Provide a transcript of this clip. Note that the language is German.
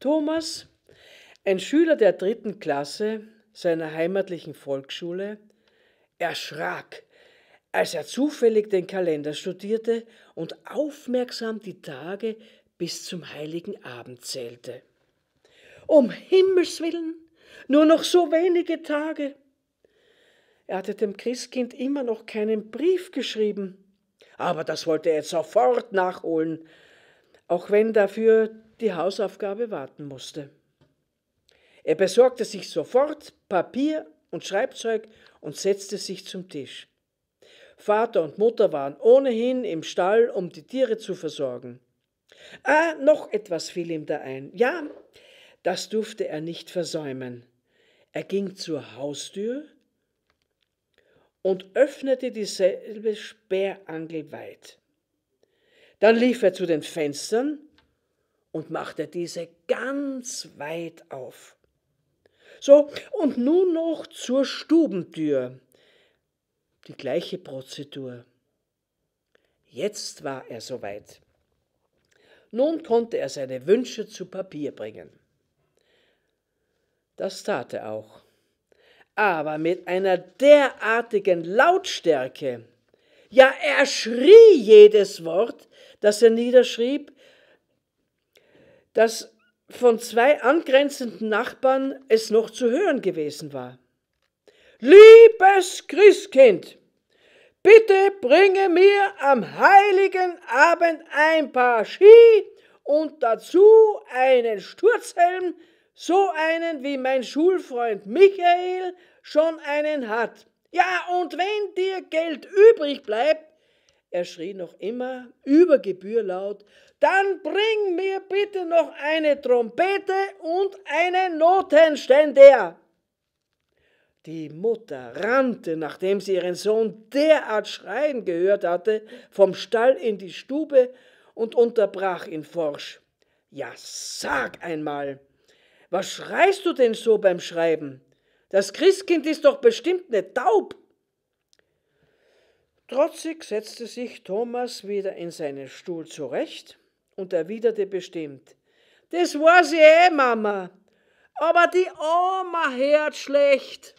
Thomas, ein Schüler der dritten Klasse seiner heimatlichen Volksschule, erschrak, als er zufällig den Kalender studierte und aufmerksam die Tage bis zum heiligen Abend zählte. Um Himmels willen, nur noch so wenige Tage. Er hatte dem Christkind immer noch keinen Brief geschrieben, aber das wollte er jetzt sofort nachholen, auch wenn dafür die Hausaufgabe warten musste. Er besorgte sich sofort Papier und Schreibzeug und setzte sich zum Tisch. Vater und Mutter waren ohnehin im Stall, um die Tiere zu versorgen. Ah, noch etwas fiel ihm da ein. Ja, das durfte er nicht versäumen. Er ging zur Haustür und öffnete dieselbe Sperrangel weit. Dann lief er zu den Fenstern und machte diese ganz weit auf. So, und nun noch zur Stubentür. Die gleiche Prozedur. Jetzt war er soweit. Nun konnte er seine Wünsche zu Papier bringen. Das tat er auch, aber mit einer derartigen Lautstärke. Ja, er schrie jedes Wort, das er niederschrieb, dass von zwei angrenzenden Nachbarn es noch zu hören gewesen war. Liebes Christkind, bitte bringe mir am heiligen Abend ein paar Ski und dazu einen Sturzhelm, so einen wie mein Schulfreund Michael schon einen hat. Ja, und wenn dir Geld übrig bleibt, er schrie noch immer über Gebühr laut, dann bring mir bitte noch eine Trompete und einen Notenständer. Die Mutter rannte, nachdem sie ihren Sohn derart schreien gehört hatte, vom Stall in die Stube und unterbrach ihn forsch. Ja, sag einmal, was schreist du denn so beim Schreiben? Das Christkind ist doch bestimmt nicht ne taub. Trotzig setzte sich Thomas wieder in seinen Stuhl zurecht und erwiderte bestimmt, das war sie eh, Mama, aber die Oma hört schlecht.